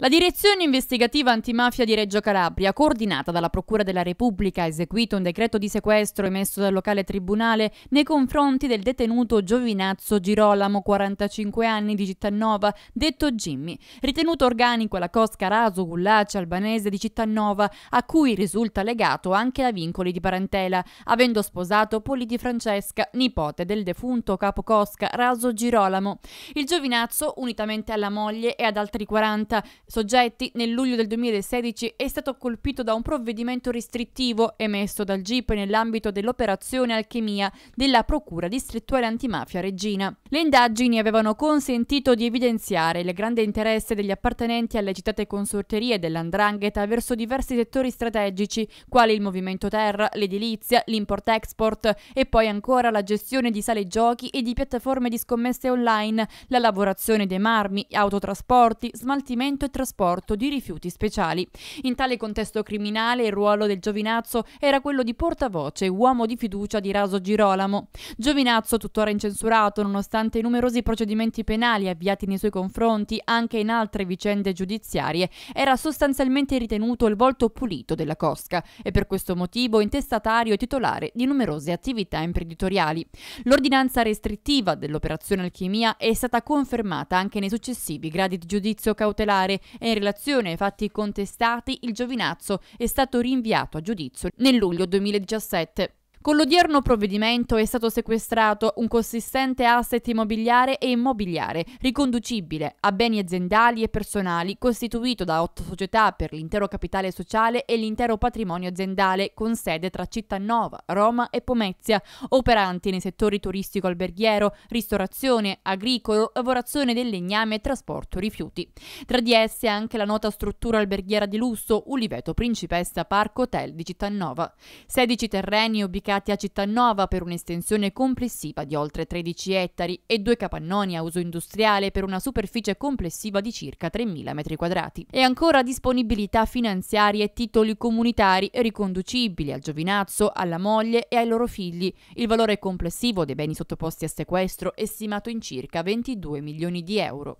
La direzione investigativa antimafia di Reggio Calabria, coordinata dalla Procura della Repubblica, ha eseguito un decreto di sequestro emesso dal locale tribunale nei confronti del detenuto Giovinazzo Girolamo, 45 anni, di Cittanova, detto Jimmy, ritenuto organico alla Cosca Raso Gullace albanese di Cittanova, a cui risulta legato anche da vincoli di parentela, avendo sposato Politi Francesca, nipote del defunto capo Cosca Raso Girolamo. Il Giovinazzo, unitamente alla moglie e ad altri 40, soggetti, nel luglio del 2016 è stato colpito da un provvedimento restrittivo emesso dal GIP nell'ambito dell'operazione Alchemia della Procura distrettuale antimafia Regina. Le indagini avevano consentito di evidenziare il grande interesse degli appartenenti alle citate consorterie dell'Andrangheta verso diversi settori strategici, quali il movimento terra, l'edilizia, l'import-export e poi ancora la gestione di sale giochi e di piattaforme di scommesse online, la lavorazione dei marmi, autotrasporti, smaltimento e trasporto trasporto di rifiuti speciali. In tale contesto criminale il ruolo del giovinazzo era quello di portavoce, uomo di fiducia di Raso Girolamo. Giovinazzo, tuttora incensurato nonostante i numerosi procedimenti penali avviati nei suoi confronti anche in altre vicende giudiziarie, era sostanzialmente ritenuto il volto pulito della Cosca e per questo motivo intestatario e titolare di numerose attività imprenditoriali. L'ordinanza restrittiva dell'operazione Alchimia è stata confermata anche nei successivi gradi di giudizio cautelare e in relazione ai fatti contestati il giovinazzo è stato rinviato a giudizio nel luglio 2017. Con l'odierno provvedimento è stato sequestrato un consistente asset immobiliare e immobiliare, riconducibile a beni aziendali e personali, costituito da otto società per l'intero capitale sociale e l'intero patrimonio aziendale, con sede tra Cittanova, Roma e Pomezia, operanti nei settori turistico-alberghiero, ristorazione, agricolo, lavorazione del legname, e trasporto rifiuti. Tra di esse anche la nota struttura alberghiera di lusso Uliveto Principessa Parco Hotel di Cittanova. 16 terreni ubicati affidati a Cittannova per un'estensione complessiva di oltre 13 ettari e due capannoni a uso industriale per una superficie complessiva di circa 3.000 m2. E ancora disponibilità finanziarie e titoli comunitari riconducibili al giovinazzo, alla moglie e ai loro figli. Il valore complessivo dei beni sottoposti a sequestro è stimato in circa 22 milioni di euro.